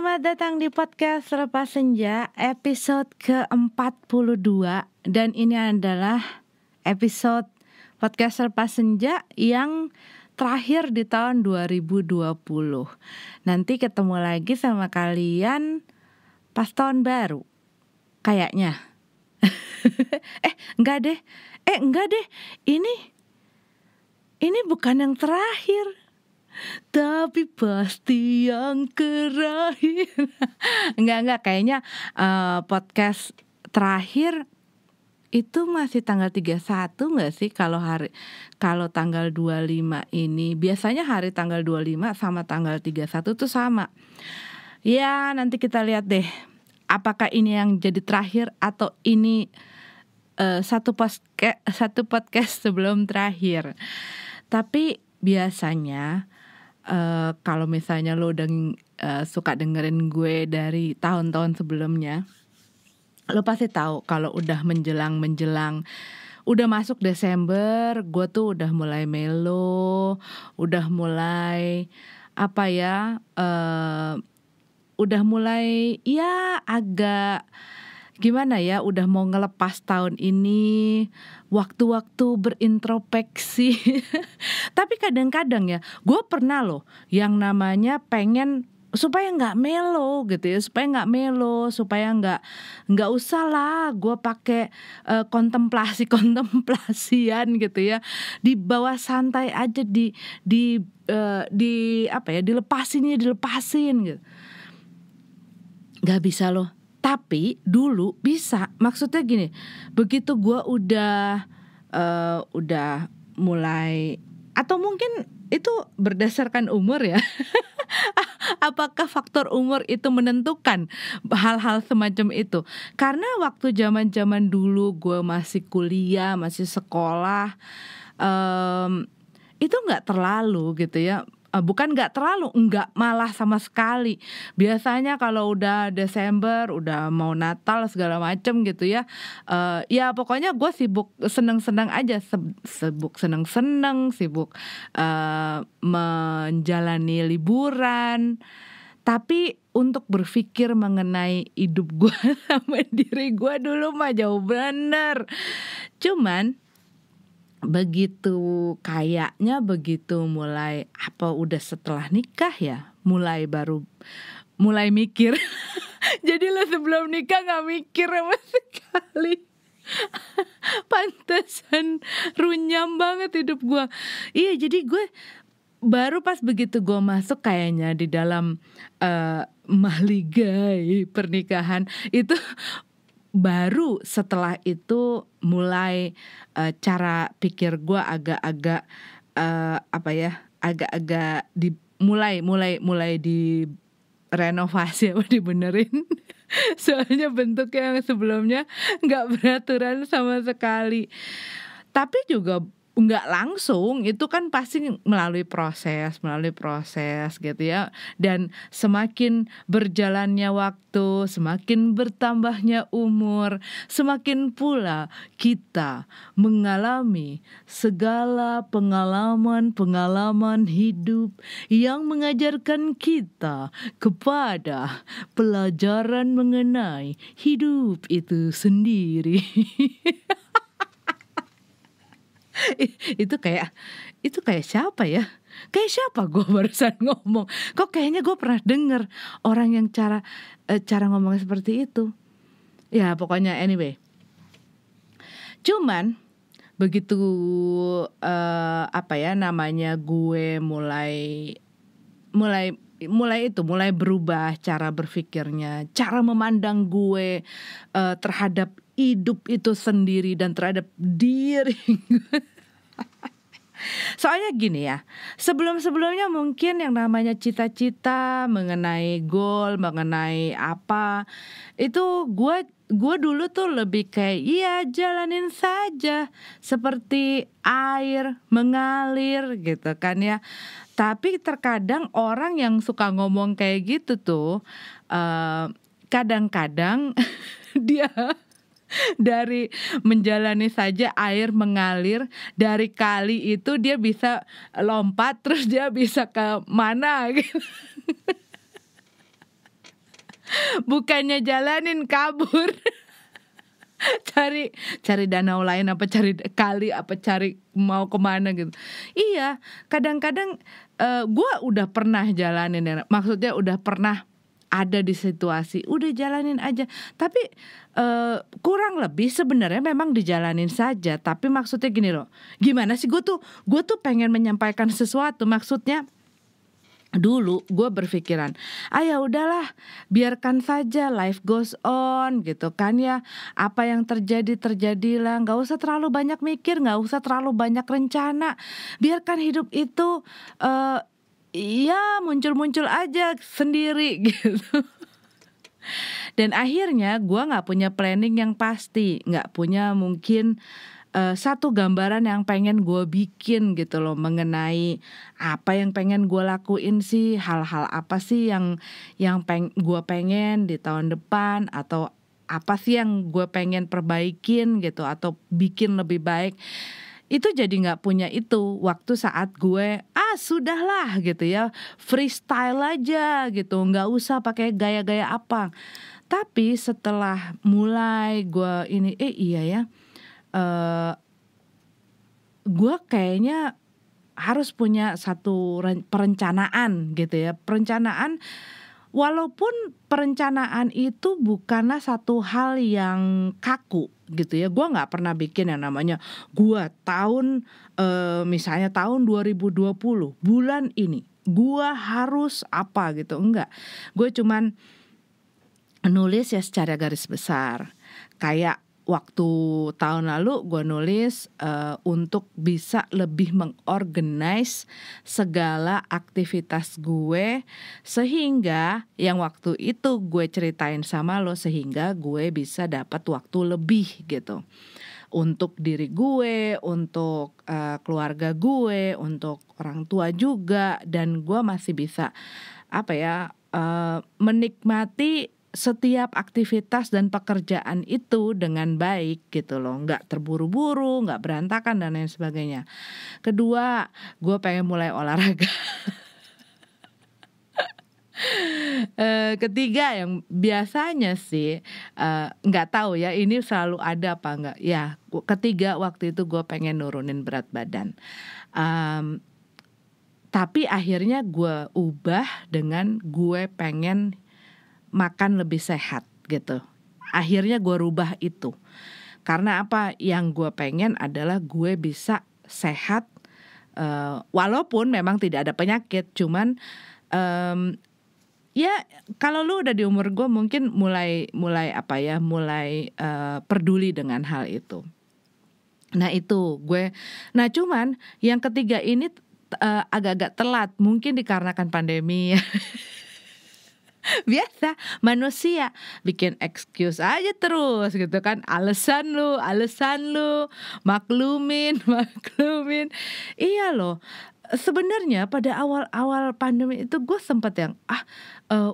Selamat datang di podcast Lepas Senja episode ke-42 dan ini adalah episode podcast Lepas Senja yang terakhir di tahun 2020. Nanti ketemu lagi sama kalian pas tahun baru. Kayaknya. eh, enggak deh. Eh, enggak deh. Ini ini bukan yang terakhir tapi pasti yang terakhir nggak nggak kayaknya uh, podcast terakhir itu masih tanggal 31 nggak sih kalau hari kalau tanggal 25 ini biasanya hari tanggal 25 sama tanggal 31 itu sama ya nanti kita lihat deh apakah ini yang jadi terakhir atau ini uh, satu podcast satu podcast sebelum terakhir tapi biasanya Eh, kalau misalnya lo udah uh, suka dengerin gue dari tahun-tahun sebelumnya, lo pasti tahu kalau udah menjelang menjelang udah masuk Desember, gue tuh udah mulai melo, udah mulai apa ya, uh, udah mulai ya agak gimana ya, udah mau ngelepas tahun ini, waktu-waktu berintrospeksi. Tapi kadang-kadang ya, gue pernah loh yang namanya pengen supaya nggak melo gitu ya supaya nggak melo supaya nggak nggak usah lah gue pakai uh, kontemplasi kontemplasian gitu ya di bawah santai aja di di uh, di apa ya dilepasinnya dilepasin gitu nggak bisa loh tapi dulu bisa, maksudnya gini, begitu gue udah uh, udah mulai atau mungkin itu berdasarkan umur ya. Apakah faktor umur itu menentukan hal-hal semacam itu? Karena waktu zaman-zaman dulu gue masih kuliah, masih sekolah, um, itu nggak terlalu gitu ya uh, bukan nggak terlalu nggak malah sama sekali biasanya kalau udah Desember udah mau Natal segala macem gitu ya uh, ya pokoknya gue sibuk seneng-seneng aja sibuk seneng-seneng sibuk uh, menjalani liburan tapi untuk berpikir mengenai hidup gue sama diri gue dulu mah jauh bener cuman begitu kayaknya begitu mulai apa udah setelah nikah ya mulai baru mulai mikir jadi lo sebelum nikah nggak mikir sama sekali pantesan runyam banget hidup gue iya jadi gue baru pas begitu gue masuk kayaknya di dalam uh, eh, mahligai pernikahan itu baru setelah itu mulai uh, cara pikir gue agak-agak uh, apa ya agak-agak dimulai mulai mulai mulai di renovasi apa dibenerin soalnya bentuk yang sebelumnya nggak beraturan sama sekali tapi juga nggak langsung itu kan pasti melalui proses melalui proses gitu ya dan semakin berjalannya waktu semakin bertambahnya umur semakin pula kita mengalami segala pengalaman-pengalaman hidup yang mengajarkan kita kepada pelajaran mengenai hidup itu sendiri itu kayak itu kayak siapa ya? Kayak siapa gue barusan ngomong? Kok kayaknya gue pernah denger orang yang cara eh, cara ngomongnya seperti itu. Ya pokoknya anyway. Cuman begitu uh, apa ya namanya gue mulai mulai mulai itu mulai berubah cara berpikirnya, cara memandang gue uh, terhadap hidup itu sendiri dan terhadap diri. Soalnya gini ya, sebelum-sebelumnya mungkin yang namanya cita-cita mengenai goal, mengenai apa, itu gue gue dulu tuh lebih kayak iya jalanin saja seperti air mengalir gitu kan ya tapi terkadang orang yang suka ngomong kayak gitu tuh kadang eh, kadang-kadang dia dari menjalani saja air mengalir dari kali itu dia bisa lompat terus dia bisa ke mana gitu. Bukannya jalanin kabur. cari cari danau lain apa cari kali apa cari mau kemana gitu iya kadang-kadang uh, eh, gue udah pernah jalanin maksudnya udah pernah ada di situasi udah jalanin aja tapi uh, kurang lebih sebenarnya memang dijalanin saja tapi maksudnya gini loh gimana sih gue tuh gue tuh pengen menyampaikan sesuatu maksudnya dulu gue berpikiran ah ya udahlah biarkan saja life goes on gitu kan ya apa yang terjadi terjadilah nggak usah terlalu banyak mikir nggak usah terlalu banyak rencana biarkan hidup itu uh, ya muncul-muncul aja sendiri gitu dan akhirnya gue nggak punya planning yang pasti nggak punya mungkin uh, satu gambaran yang pengen gue bikin gitu loh mengenai apa yang pengen gue lakuin sih hal-hal apa sih yang yang peng gue pengen di tahun depan atau apa sih yang gue pengen perbaikin gitu atau bikin lebih baik itu jadi nggak punya itu waktu saat gue ah sudahlah gitu ya freestyle aja gitu nggak usah pakai gaya-gaya apa tapi setelah mulai gue ini eh iya ya uh, eh, gue kayaknya harus punya satu perencanaan gitu ya perencanaan walaupun perencanaan itu bukanlah satu hal yang kaku gitu ya gue nggak pernah bikin yang namanya gue tahun uh, misalnya tahun 2020 bulan ini gue harus apa gitu enggak gue cuman nulis ya secara garis besar kayak waktu tahun lalu gue nulis uh, untuk bisa lebih mengorganize segala aktivitas gue sehingga yang waktu itu gue ceritain sama lo sehingga gue bisa dapat waktu lebih gitu untuk diri gue, untuk uh, keluarga gue, untuk orang tua juga dan gue masih bisa apa ya uh, menikmati setiap aktivitas dan pekerjaan itu dengan baik gitu loh nggak terburu-buru nggak berantakan dan lain sebagainya kedua gue pengen mulai olahraga eh, ketiga yang biasanya sih eh, nggak uh, tahu ya ini selalu ada apa nggak ya ketiga waktu itu gue pengen nurunin berat badan um, tapi akhirnya gue ubah dengan gue pengen makan lebih sehat gitu. Akhirnya gue rubah itu. Karena apa yang gue pengen adalah gue bisa sehat uh, walaupun memang tidak ada penyakit cuman um, ya kalau lu udah di umur gue mungkin mulai mulai apa ya mulai uh, peduli dengan hal itu nah itu gue nah cuman yang ketiga ini eh, agak-agak uh, agak -agak telat mungkin dikarenakan pandemi biasa manusia bikin excuse aja terus gitu kan alasan lu alasan lu maklumin maklumin iya loh sebenarnya pada awal-awal pandemi itu gue sempet yang ah uh,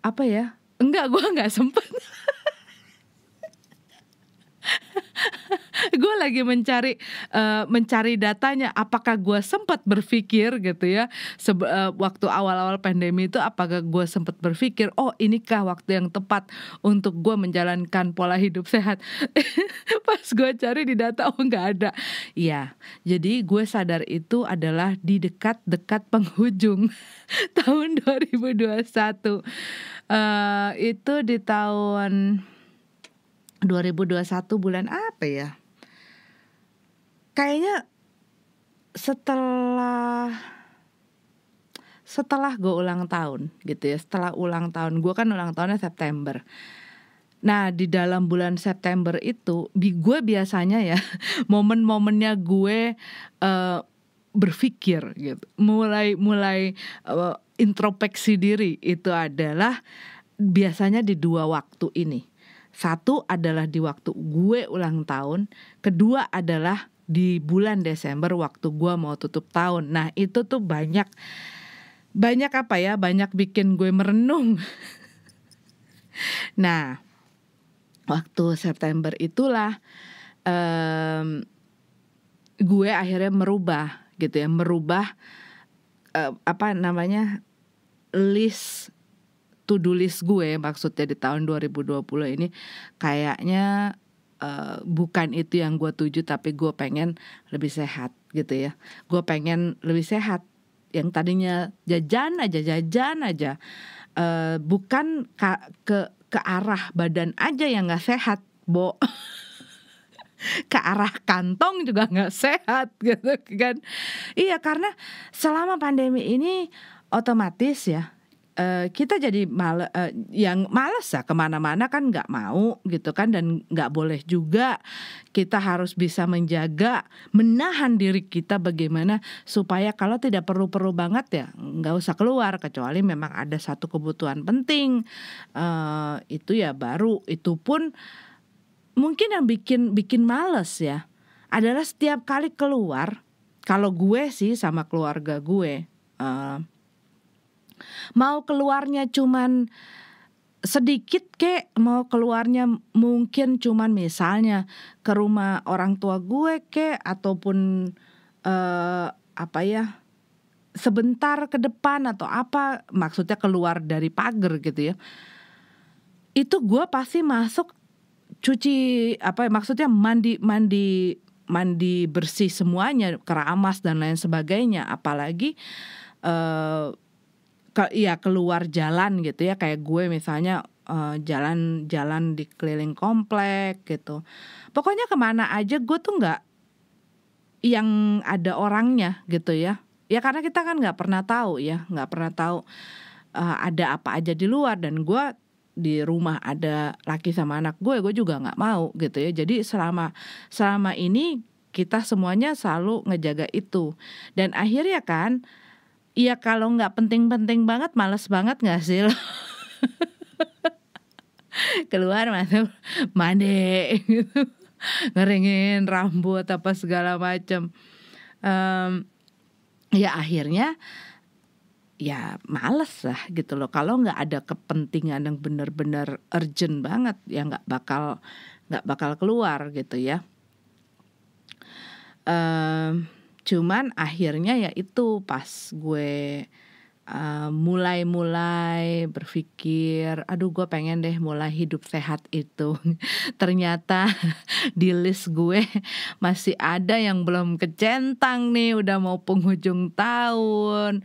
apa ya enggak gue nggak sempet gue lagi mencari uh, mencari datanya apakah gue sempat berpikir gitu ya sebe- uh, waktu awal-awal pandemi itu apakah gue sempat berpikir oh inikah waktu yang tepat untuk gue menjalankan pola hidup sehat pas gue cari di data oh nggak ada ya jadi gue sadar itu adalah di dekat-dekat penghujung tahun 2021 uh, eh, itu di tahun 2021 bulan apa ya? Kayaknya setelah setelah gue ulang tahun gitu ya setelah ulang tahun gue kan ulang tahunnya September nah di dalam bulan September itu di gue biasanya ya momen-momennya gue uh, berpikir gitu mulai mulai uh, introspeksi diri itu adalah biasanya di dua waktu ini satu adalah di waktu gue ulang tahun, kedua adalah di bulan Desember waktu gue mau tutup tahun. Nah itu tuh banyak banyak apa ya banyak bikin gue merenung. nah waktu September itulah um, gue akhirnya merubah gitu ya merubah uh, apa namanya list to-do list gue maksudnya di tahun 2020 ini kayaknya Uh, bukan itu yang gue tuju tapi gue pengen lebih sehat gitu ya gue pengen lebih sehat yang tadinya jajan aja jajan aja uh, bukan ke, ke ke arah badan aja yang nggak sehat bo ke arah kantong juga nggak sehat gitu kan iya karena selama pandemi ini otomatis ya Eh, kita jadi mal uh, eh, yang males ya kemana-mana kan nggak mau gitu kan dan nggak boleh juga kita harus bisa menjaga menahan diri kita bagaimana supaya kalau tidak perlu-perlu banget ya nggak usah keluar kecuali memang ada satu kebutuhan penting uh, itu ya baru itu pun mungkin yang bikin bikin males ya adalah setiap kali keluar kalau gue sih sama keluarga gue uh, mau keluarnya cuman sedikit kek mau keluarnya mungkin cuman misalnya ke rumah orang tua gue kek ataupun eh, apa ya sebentar ke depan atau apa maksudnya keluar dari pagar gitu ya itu gue pasti masuk cuci apa ya, maksudnya mandi mandi mandi bersih semuanya keramas dan lain sebagainya apalagi eh, ke ya keluar jalan gitu ya kayak gue misalnya eh, jalan-jalan uh, di keliling komplek gitu pokoknya kemana aja gue tuh nggak yang ada orangnya gitu ya ya karena kita kan nggak pernah tahu ya nggak pernah tahu uh, ada apa aja di luar dan gue di rumah ada laki sama anak gue gue juga nggak mau gitu ya jadi selama selama ini kita semuanya selalu ngejaga itu dan akhirnya kan Iya kalau nggak penting-penting banget males banget nggak sih lo? Keluar masuk mandi gitu. Ngeringin rambut apa segala macem. Um, ya akhirnya ya males lah gitu loh kalau nggak ada kepentingan yang benar-benar urgent banget ya nggak bakal nggak bakal keluar gitu ya um, cuman akhirnya ya itu pas gue Eh, mulai-mulai uh, berpikir, aduh gue pengen deh mulai hidup sehat itu. Ternyata di list gue masih ada yang belum kecentang nih, udah mau penghujung tahun.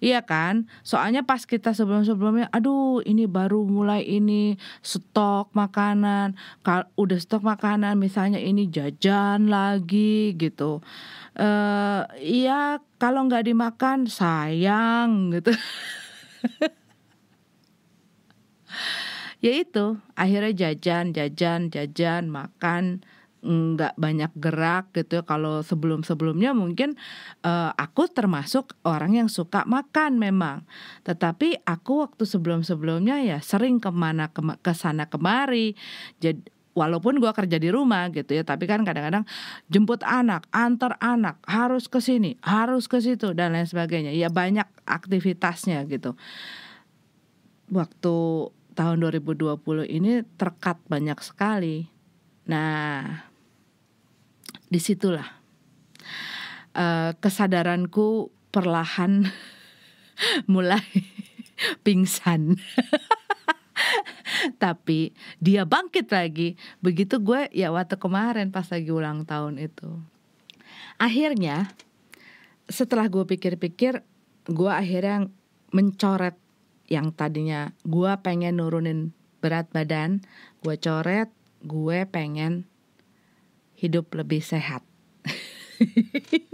Iya kan? Soalnya pas kita sebelum-sebelumnya, aduh ini baru mulai ini stok makanan. Kal udah stok makanan misalnya ini jajan lagi gitu. Eh uh, iya kalau nggak dimakan sayang gitu ya itu akhirnya jajan jajan jajan makan nggak banyak gerak gitu kalau sebelum sebelumnya mungkin uh, aku termasuk orang yang suka makan memang tetapi aku waktu sebelum sebelumnya ya sering kemana ke sana kemari jadi walaupun gue kerja di rumah gitu ya tapi kan kadang-kadang jemput anak antar anak harus ke sini harus ke situ dan lain sebagainya ya banyak aktivitasnya gitu waktu tahun 2020 ini terkat banyak sekali nah disitulah uh, eh, kesadaranku perlahan mulai pingsan tapi dia bangkit lagi begitu gue ya waktu kemarin pas lagi ulang tahun itu akhirnya setelah gue pikir-pikir gue akhirnya mencoret yang tadinya gue pengen nurunin berat badan gue coret gue pengen hidup lebih sehat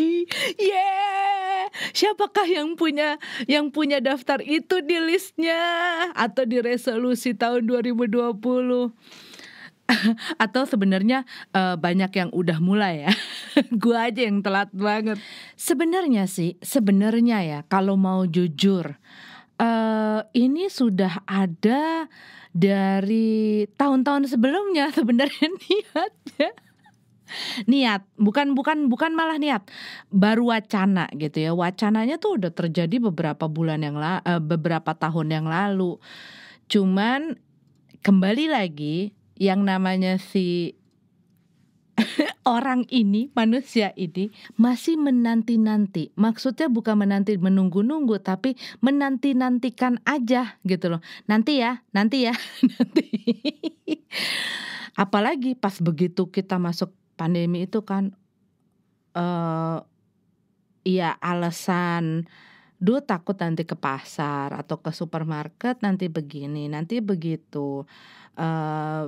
yeah, siapakah yang punya yang punya daftar itu di listnya atau di resolusi tahun 2020? atau sebenarnya uh, banyak yang udah mulai ya. gua aja yang telat banget. Sebenarnya sih, sebenarnya ya kalau mau jujur uh, ini sudah ada dari tahun-tahun sebelumnya sebenarnya niatnya niat bukan bukan bukan malah niat baru wacana gitu ya wacananya tuh udah terjadi beberapa bulan yang la, eh, beberapa tahun yang lalu cuman kembali lagi yang namanya si orang ini, manusia ini masih menanti-nanti. Maksudnya bukan menanti menunggu-nunggu, tapi menanti-nantikan aja gitu loh. Nanti ya, nanti ya, nanti. Apalagi pas begitu kita masuk pandemi itu kan uh, ya alasan Duh takut nanti ke pasar atau ke supermarket nanti begini nanti begitu uh,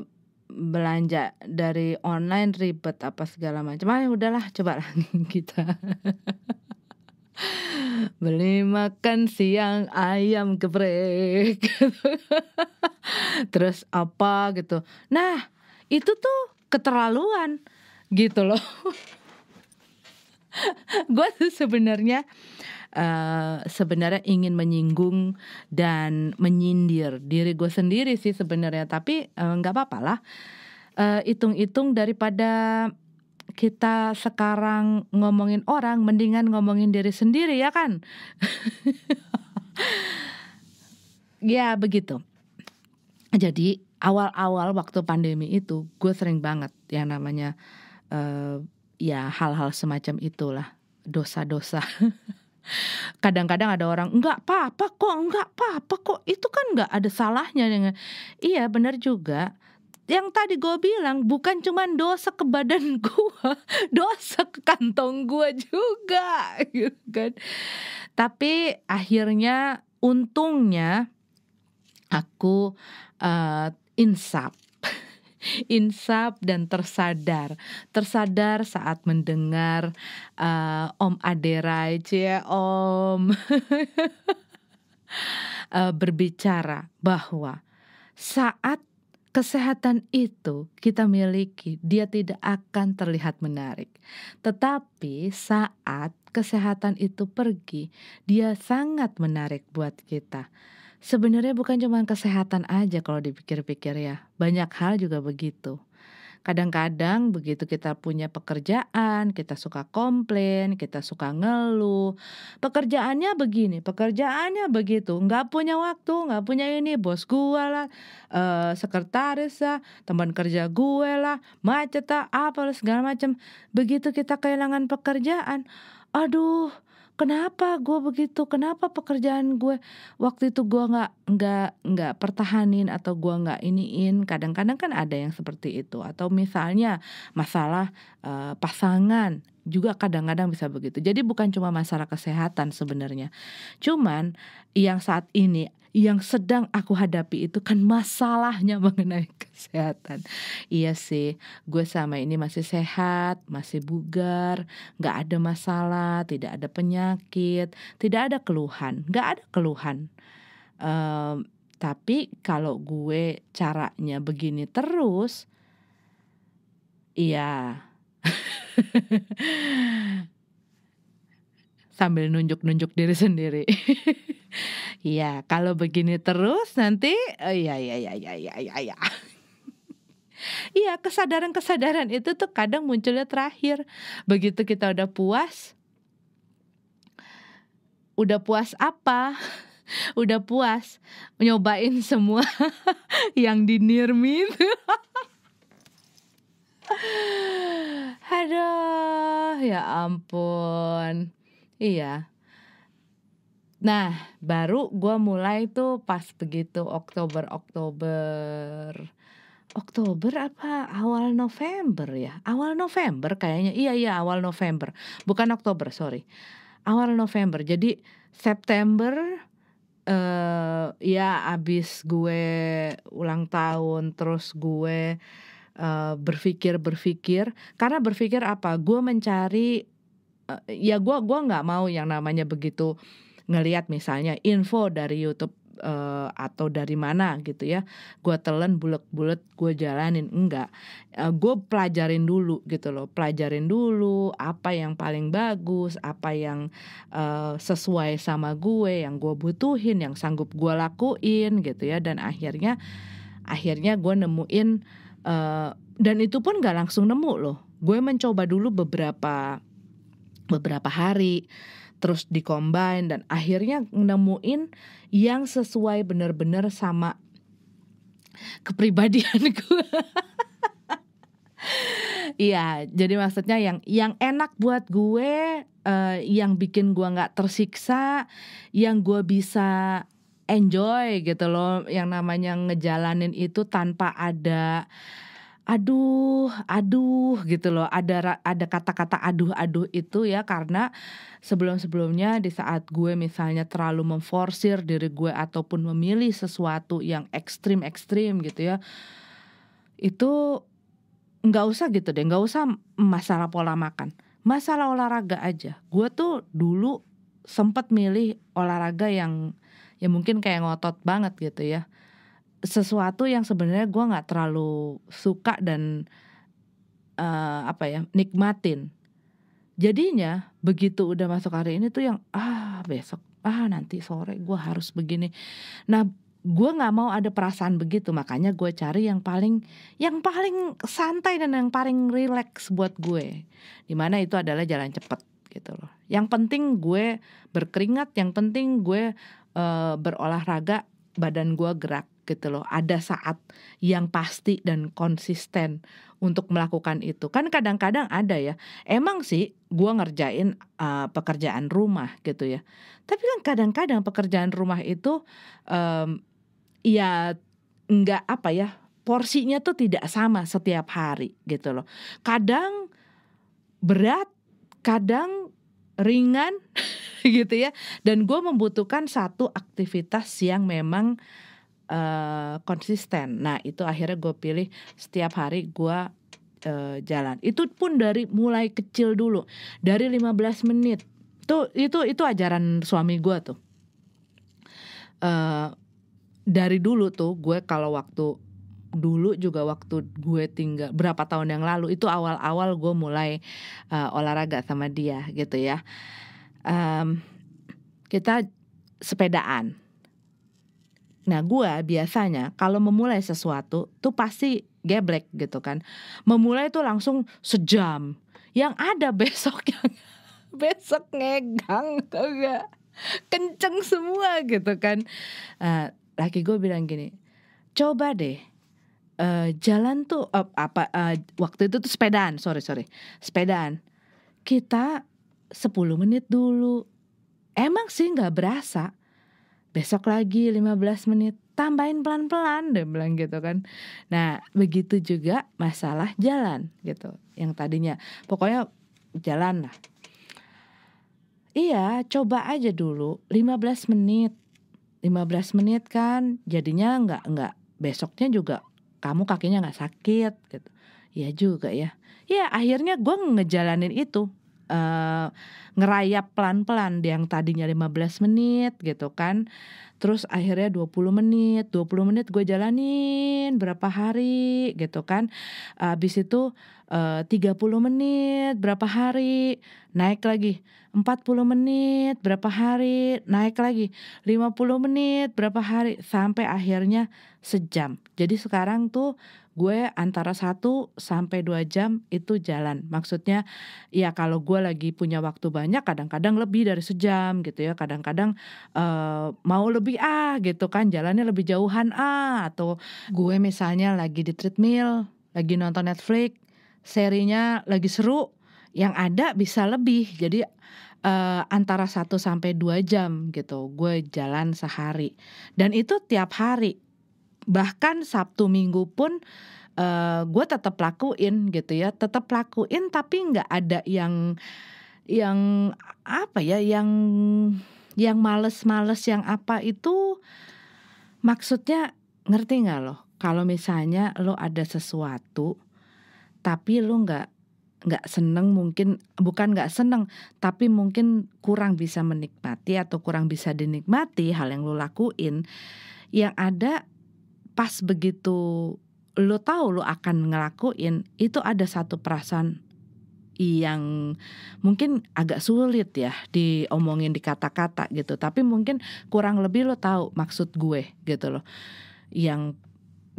belanja dari online ribet apa segala macam ah ya udahlah coba lagi kita beli makan siang ayam geprek terus apa gitu nah itu tuh keterlaluan gitu loh gue tuh sebenarnya uh, sebenarnya ingin menyinggung dan menyindir diri gue sendiri sih sebenarnya tapi eh, nggak uh, apa-apa lah eh, hitung-hitung uh, daripada kita sekarang ngomongin orang mendingan ngomongin diri sendiri ya kan ya begitu jadi awal-awal waktu pandemi itu gue sering banget yang namanya uh, ya hal-hal semacam itulah dosa-dosa. Kadang-kadang ada orang enggak apa-apa kok, enggak apa-apa kok. Itu kan enggak ada salahnya dengan Iya, benar juga. Yang tadi gue bilang bukan cuma dosa ke badan gue, dosa ke kantong gue juga, gitu kan. Tapi akhirnya untungnya aku uh, insap insaf dan tersadar. Tersadar saat mendengar uh, Om Adera, ya Om uh, berbicara bahwa saat kesehatan itu kita miliki, dia tidak akan terlihat menarik. Tetapi saat kesehatan itu pergi, dia sangat menarik buat kita. Sebenarnya bukan cuma kesehatan aja kalau dipikir-pikir ya, banyak hal juga begitu. Kadang-kadang begitu kita punya pekerjaan, kita suka komplain, kita suka ngeluh. Pekerjaannya begini, pekerjaannya begitu. Nggak punya waktu, nggak punya ini. Bos gue lah, uh, sekretaris lah, teman kerja gue lah, macet lah, apa segala macam. Begitu kita kehilangan pekerjaan, aduh kenapa gue begitu kenapa pekerjaan gue waktu itu gue nggak nggak nggak pertahanin atau gue nggak iniin kadang-kadang kan ada yang seperti itu atau misalnya masalah uh, pasangan juga kadang-kadang bisa begitu jadi bukan cuma masalah kesehatan sebenarnya cuman yang saat ini yang sedang aku hadapi itu kan masalahnya mengenai kesehatan. Iya sih, gue sama ini masih sehat, masih bugar, gak ada masalah, tidak ada penyakit, tidak ada keluhan, gak ada keluhan. Um, tapi kalau gue caranya begini terus, iya. Sambil nunjuk-nunjuk diri sendiri. Iya, kalau begini terus nanti eh, iya iya iya iya iya iya. Ya. Iya, kesadaran-kesadaran itu tuh kadang munculnya terakhir. Begitu kita udah puas, udah puas apa? Udah puas nyobain semua yang dinirmin. Aduh, ya ampun. Iya, Nah, baru gue mulai tuh pas begitu Oktober Oktober Oktober apa awal November ya? Awal November kayaknya. Iya iya awal November. Bukan Oktober, sorry. Awal November. Jadi September eh uh, ya abis gue ulang tahun terus gue uh, berpikir berpikir karena berpikir apa? Gue mencari uh, ya gue gue nggak mau yang namanya begitu ngelihat misalnya info dari YouTube eh, atau dari mana gitu ya gue telan bulat bulet gue jalanin enggak eh, gue pelajarin dulu gitu loh pelajarin dulu apa yang paling bagus apa yang uh, sesuai sama gue yang gue butuhin yang sanggup gue lakuin gitu ya dan akhirnya akhirnya gue nemuin uh, dan itu pun gak langsung nemu loh gue mencoba dulu beberapa beberapa hari terus dikombin dan akhirnya nemuin yang sesuai bener-bener sama kepribadian gue. Iya, jadi maksudnya yang yang enak buat gue, uh, yang bikin gue nggak tersiksa, yang gue bisa enjoy gitu loh, yang namanya ngejalanin itu tanpa ada aduh, aduh gitu loh. Ada ada kata-kata aduh-aduh itu ya karena sebelum-sebelumnya di saat gue misalnya terlalu memforsir diri gue ataupun memilih sesuatu yang ekstrim-ekstrim gitu ya. Itu nggak usah gitu deh, nggak usah masalah pola makan. Masalah olahraga aja. Gue tuh dulu sempat milih olahraga yang ya mungkin kayak ngotot banget gitu ya sesuatu yang sebenarnya gue nggak terlalu suka dan uh, apa ya nikmatin jadinya begitu udah masuk hari ini tuh yang ah besok ah nanti sore gue harus begini nah gue nggak mau ada perasaan begitu makanya gue cari yang paling yang paling santai dan yang paling relax buat gue dimana itu adalah jalan cepet gitu loh yang penting gue berkeringat yang penting gue uh, berolahraga badan gue gerak gitu loh. Ada saat yang pasti dan konsisten untuk melakukan itu. Kan kadang-kadang ada ya. Emang sih gua ngerjain uh, pekerjaan rumah gitu ya. Tapi kan kadang-kadang pekerjaan rumah itu um, ya nggak apa ya porsinya tuh tidak sama setiap hari gitu loh. Kadang berat, kadang ringan gitu ya. Dan gue membutuhkan satu aktivitas yang memang Eh, konsisten. Nah itu akhirnya gue pilih setiap hari gue uh, jalan. Itu pun dari mulai kecil dulu, dari 15 menit. Tuh itu itu ajaran suami gue tuh. Uh, dari dulu tuh gue kalau waktu dulu juga waktu gue tinggal berapa tahun yang lalu itu awal-awal gue mulai uh, olahraga sama dia gitu ya um, kita sepedaan Nah, gue biasanya kalau memulai sesuatu tuh pasti geblek gitu kan. Memulai tuh langsung sejam. Yang ada besok yang besok ngegang tuh gak? Kenceng semua gitu kan. Uh, laki gue bilang gini, coba deh uh, jalan tuh uh, apa uh, waktu itu tuh sepedaan, sorry sorry, sepedaan. Kita 10 menit dulu. Emang sih nggak berasa besok lagi 15 menit tambahin pelan-pelan deh, bilang gitu kan nah begitu juga masalah jalan gitu yang tadinya pokoknya jalan lah iya coba aja dulu 15 menit 15 menit kan jadinya nggak nggak besoknya juga kamu kakinya nggak sakit gitu Iya juga ya Iya akhirnya gue ngejalanin itu Eh, ngerayap pelan-pelan yang tadinya 15 menit gitu kan. Terus akhirnya 20 menit, 20 menit gue jalanin berapa hari gitu kan. Habis itu eh, uh, 30 menit berapa hari, naik lagi. 40 menit berapa hari, naik lagi. 50 menit berapa hari sampai akhirnya sejam. Jadi sekarang tuh gue antara 1 sampai 2 jam itu jalan. Maksudnya ya kalau gue lagi punya waktu banyak kadang-kadang lebih dari sejam gitu ya. Kadang-kadang uh, mau lebih ah gitu kan jalannya lebih jauhan ah atau gue misalnya lagi di treadmill, lagi nonton Netflix, serinya lagi seru, yang ada bisa lebih. Jadi uh, antara 1 sampai 2 jam gitu. Gue jalan sehari. Dan itu tiap hari bahkan Sabtu Minggu pun uh, eh, gue tetap lakuin gitu ya tetap lakuin tapi nggak ada yang yang apa ya yang yang males-males yang apa itu maksudnya ngerti nggak loh kalau misalnya lo ada sesuatu tapi lo nggak nggak seneng mungkin bukan nggak seneng tapi mungkin kurang bisa menikmati atau kurang bisa dinikmati hal yang lo lakuin yang ada pas begitu lo tahu lo akan ngelakuin itu ada satu perasaan yang mungkin agak sulit ya diomongin di kata-kata gitu tapi mungkin kurang lebih lo tahu maksud gue gitu loh yang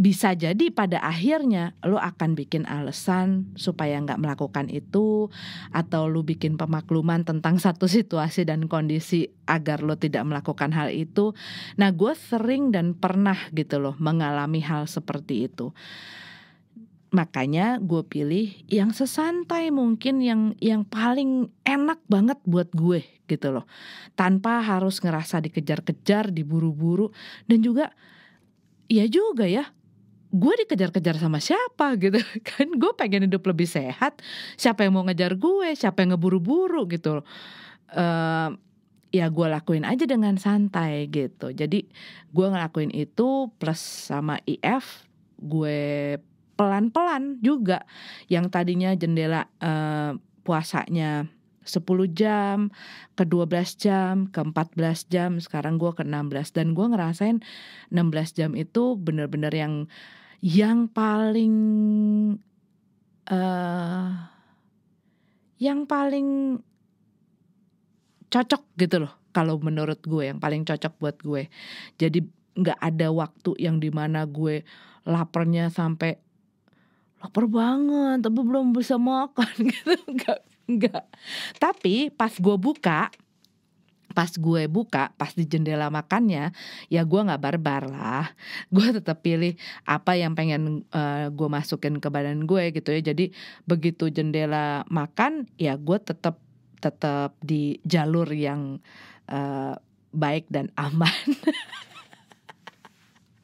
bisa jadi pada akhirnya lo akan bikin alasan supaya nggak melakukan itu atau lo bikin pemakluman tentang satu situasi dan kondisi agar lo tidak melakukan hal itu. Nah, gue sering dan pernah gitu loh mengalami hal seperti itu. Makanya gue pilih yang sesantai mungkin yang yang paling enak banget buat gue gitu loh. Tanpa harus ngerasa dikejar-kejar, diburu-buru dan juga Iya juga ya, gue dikejar-kejar sama siapa gitu kan gue pengen hidup lebih sehat siapa yang mau ngejar gue siapa yang ngeburu-buru gitu uh, ya gue lakuin aja dengan santai gitu jadi gue ngelakuin itu plus sama IF gue pelan-pelan juga yang tadinya jendela uh, puasanya 10 jam, ke 12 jam, ke 14 jam, sekarang gue ke 16 dan gue ngerasain 16 jam itu bener-bener yang yang paling uh, yang paling cocok gitu loh kalau menurut gue yang paling cocok buat gue jadi nggak ada waktu yang dimana gue laparnya sampai lapar banget tapi belum bisa makan gitu nggak nggak tapi pas gue buka pas gue buka pas di jendela makannya ya gue nggak barbar lah gue tetap pilih apa yang pengen uh, gue masukin ke badan gue gitu ya jadi begitu jendela makan ya gue tetap tetap di jalur yang uh, baik dan aman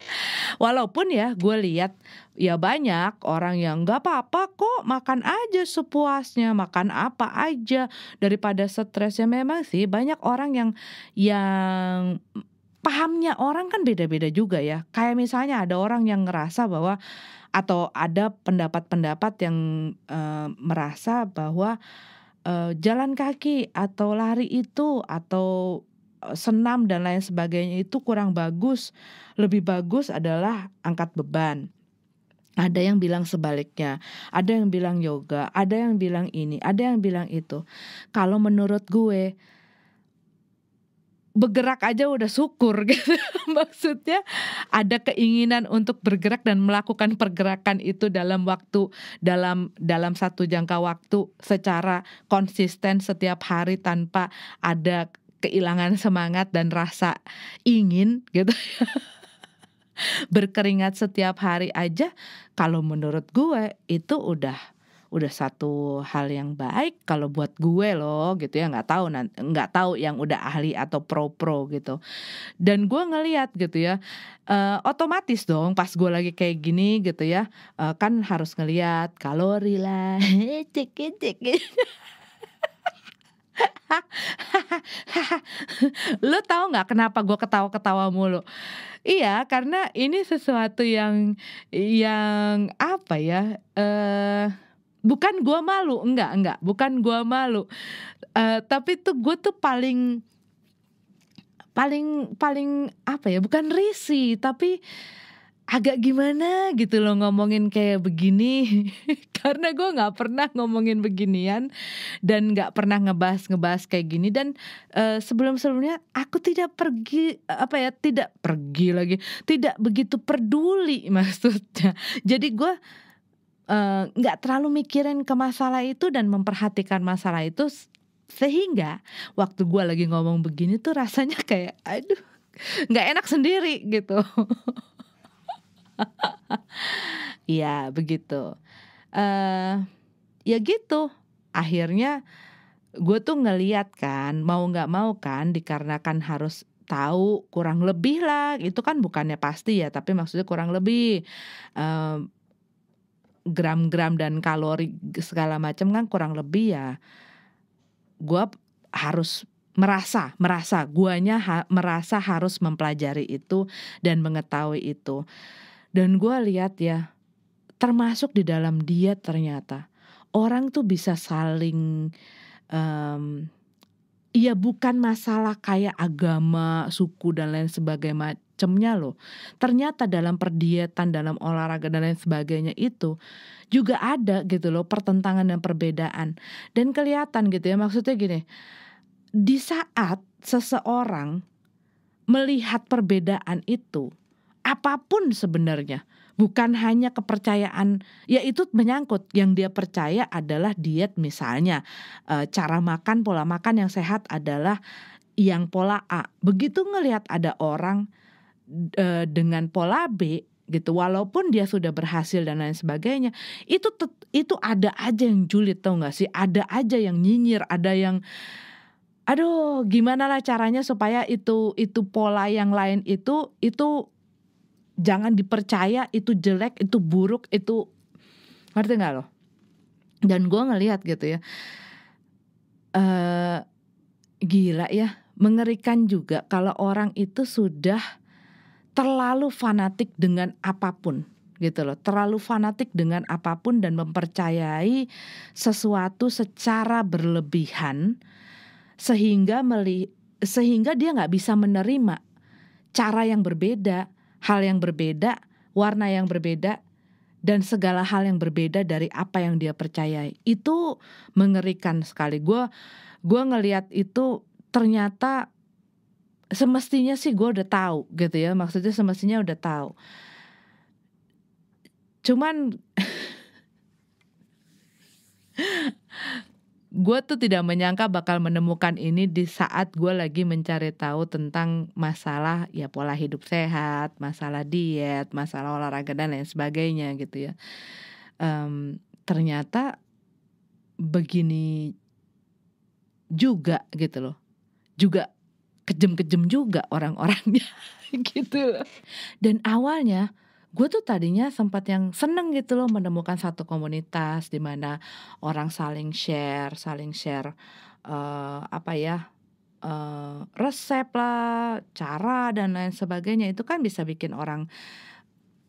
Walaupun ya gue lihat ya banyak orang yang gak apa-apa kok makan aja sepuasnya, makan apa aja daripada stresnya memang sih banyak orang yang yang pahamnya orang kan beda-beda juga ya. Kayak misalnya ada orang yang ngerasa bahwa atau ada pendapat-pendapat yang e, merasa bahwa e, jalan kaki atau lari itu atau senam dan lain sebagainya itu kurang bagus. Lebih bagus adalah angkat beban. Ada yang bilang sebaliknya, ada yang bilang yoga, ada yang bilang ini, ada yang bilang itu. Kalau menurut gue, bergerak aja udah syukur gitu. Maksudnya ada keinginan untuk bergerak dan melakukan pergerakan itu dalam waktu dalam dalam satu jangka waktu secara konsisten setiap hari tanpa ada kehilangan semangat dan rasa ingin gitu berkeringat setiap hari aja kalau menurut gue itu udah udah satu hal yang baik kalau buat gue loh gitu ya nggak tahu nggak tahu yang udah ahli atau pro pro gitu dan gue ngeliat gitu ya uh, otomatis dong pas gue lagi kayak gini gitu ya uh, kan harus ngeliat kalori lah cek cek lo tahu nggak kenapa gue ketawa-ketawa mulu? Iya, karena ini sesuatu yang yang apa ya? uh, bukan gue malu, enggak enggak, bukan gue malu. Uh, tapi tuh gue tuh paling paling paling apa ya? Bukan risi, tapi agak gimana gitu loh ngomongin kayak begini karena gue nggak pernah ngomongin beginian dan nggak pernah ngebahas ngebahas kayak gini dan uh, eh, sebelum sebelumnya aku tidak pergi apa ya tidak pergi lagi tidak begitu peduli maksudnya jadi gue eh, nggak uh, terlalu mikirin ke masalah itu dan memperhatikan masalah itu sehingga waktu gue lagi ngomong begini tuh rasanya kayak aduh nggak enak sendiri gitu Iya begitu. Uh, ya gitu. Akhirnya gue tuh ngeliat kan, mau gak mau kan, dikarenakan harus tahu kurang lebih lah. Itu kan bukannya pasti ya, tapi maksudnya kurang lebih. gram eh, gram-gram dan kalori segala macam kan kurang lebih ya gue harus merasa merasa guanya ha merasa harus mempelajari itu dan mengetahui itu dan gue lihat ya, termasuk di dalam diet ternyata orang tuh bisa saling um, ya bukan masalah kayak agama, suku dan lain sebagainya macamnya loh. Ternyata dalam perdietan, dalam olahraga dan lain sebagainya itu juga ada gitu loh pertentangan dan perbedaan. Dan kelihatan gitu ya maksudnya gini. Di saat seseorang melihat perbedaan itu, apapun sebenarnya bukan hanya kepercayaan yaitu menyangkut yang dia percaya adalah diet misalnya e, cara makan pola makan yang sehat adalah yang pola A begitu ngelihat ada orang e, dengan pola B gitu walaupun dia sudah berhasil dan lain sebagainya itu itu ada aja yang julid tau nggak sih ada aja yang nyinyir ada yang aduh gimana lah caranya supaya itu itu pola yang lain itu itu jangan dipercaya itu jelek itu buruk itu ngerti nggak loh dan gue ngelihat gitu ya uh, gila ya mengerikan juga kalau orang itu sudah terlalu fanatik dengan apapun gitu loh terlalu fanatik dengan apapun dan mempercayai sesuatu secara berlebihan sehingga meli sehingga dia nggak bisa menerima cara yang berbeda hal yang berbeda, warna yang berbeda, dan segala hal yang berbeda dari apa yang dia percayai. Itu mengerikan sekali. Gue gue ngelihat itu ternyata semestinya sih gue udah tahu gitu ya. Maksudnya semestinya udah tahu. Cuman gue tuh tidak menyangka bakal menemukan ini di saat gue lagi mencari tahu tentang masalah ya pola hidup sehat, masalah diet, masalah olahraga dan lain sebagainya gitu ya. Um, ternyata begini juga gitu loh, juga kejem-kejem juga orang-orangnya gitu Dan awalnya gue tuh tadinya sempat yang seneng gitu loh menemukan satu komunitas di mana orang saling share, saling share uh, apa ya uh, resep lah, cara dan lain sebagainya itu kan bisa bikin orang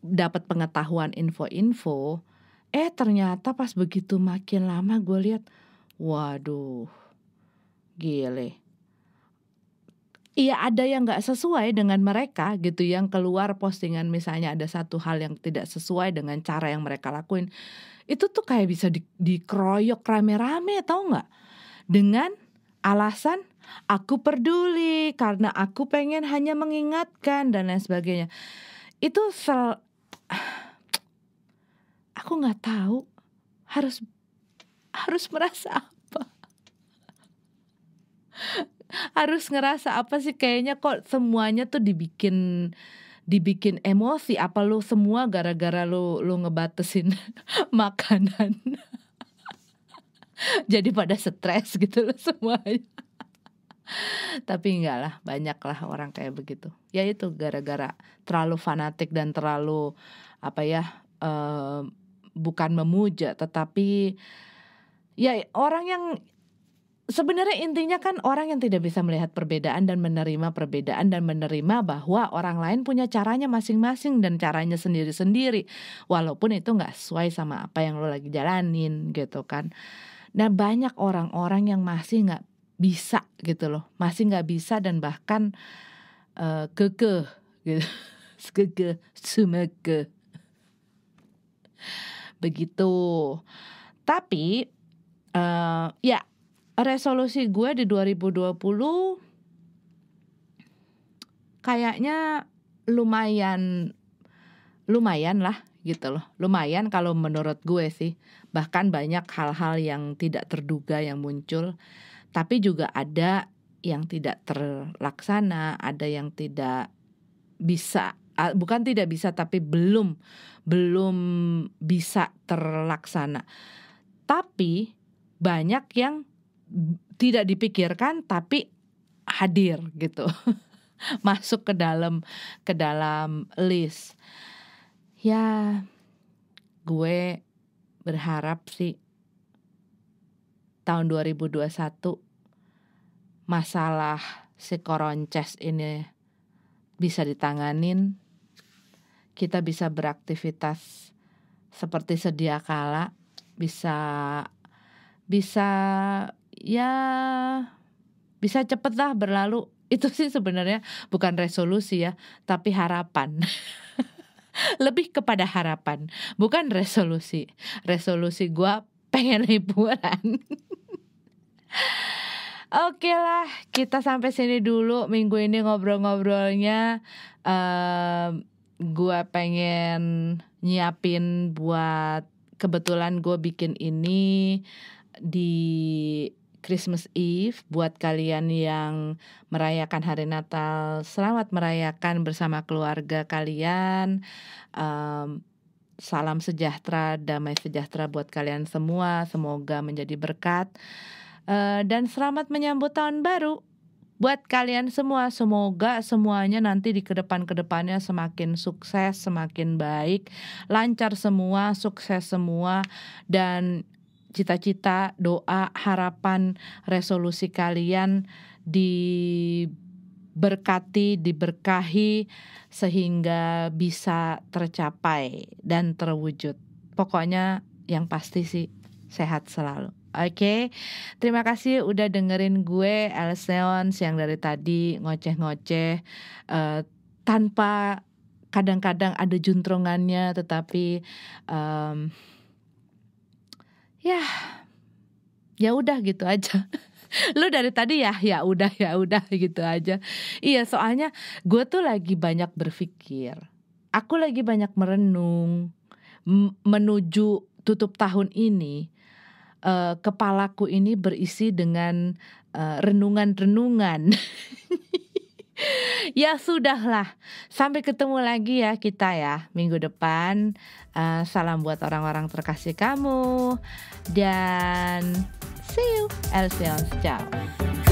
dapat pengetahuan info-info. Eh ternyata pas begitu makin lama gue lihat, waduh, gile Iya ada yang nggak sesuai dengan mereka gitu yang keluar postingan misalnya ada satu hal yang tidak sesuai dengan cara yang mereka lakuin itu tuh kayak bisa di, dikeroyok rame-rame tau nggak dengan alasan aku peduli karena aku pengen hanya mengingatkan dan lain sebagainya itu sel aku nggak tahu harus harus merasa apa harus ngerasa apa sih kayaknya kok semuanya tuh dibikin dibikin emosi apa lo semua gara-gara lo lo ngebatesin makanan jadi pada stres gitu loh semuanya tapi enggak lah banyak lah orang kayak begitu ya itu gara-gara terlalu fanatik dan terlalu apa ya uh, bukan memuja tetapi ya orang yang Sebenarnya intinya kan orang yang tidak bisa melihat perbedaan dan menerima perbedaan dan menerima bahwa orang lain punya caranya masing-masing dan caranya sendiri-sendiri walaupun itu nggak sesuai sama apa yang lo lagi jalanin gitu kan. Nah banyak orang-orang yang masih nggak bisa gitu loh, masih nggak bisa dan bahkan uh, gitu, kekeh, sumeke. Begitu. Tapi uh, ya resolusi gue di 2020 kayaknya lumayan lumayan lah gitu loh. Lumayan kalau menurut gue sih. Bahkan banyak hal-hal yang tidak terduga yang muncul, tapi juga ada yang tidak terlaksana, ada yang tidak bisa bukan tidak bisa tapi belum belum bisa terlaksana. Tapi banyak yang tidak dipikirkan tapi hadir gitu masuk ke dalam ke dalam list ya gue berharap sih tahun 2021 masalah si koronces ini bisa ditanganin kita bisa beraktivitas seperti sedia kala bisa bisa ya bisa cepet lah berlalu itu sih sebenarnya bukan resolusi ya tapi harapan lebih kepada harapan bukan resolusi resolusi gue pengen liburan Oke lah, kita sampai sini dulu minggu ini ngobrol-ngobrolnya. uh, gue pengen nyiapin buat kebetulan gue bikin ini di Christmas Eve buat kalian yang merayakan hari Natal selamat merayakan bersama keluarga kalian um, salam sejahtera damai sejahtera buat kalian semua semoga menjadi berkat uh, dan selamat menyambut tahun baru buat kalian semua semoga semuanya nanti di kedepan kedepannya semakin sukses semakin baik lancar semua sukses semua dan cita-cita, doa, harapan, resolusi kalian diberkati, diberkahi sehingga bisa tercapai dan terwujud. Pokoknya yang pasti sih sehat selalu. Oke, okay. terima kasih udah dengerin gue Elseon siang dari tadi ngoceh-ngoceh uh, tanpa kadang-kadang ada juntrongannya, tetapi um, ya ya udah gitu aja lu dari tadi ya ya udah ya udah gitu aja iya soalnya gue tuh lagi banyak berpikir aku lagi banyak merenung menuju tutup tahun ini uh, kepalaku ini berisi dengan uh, renungan-renungan ya sudahlah. Sampai ketemu lagi ya kita ya minggu depan. Uh, salam buat orang-orang terkasih kamu dan see you. Elsion, ciao.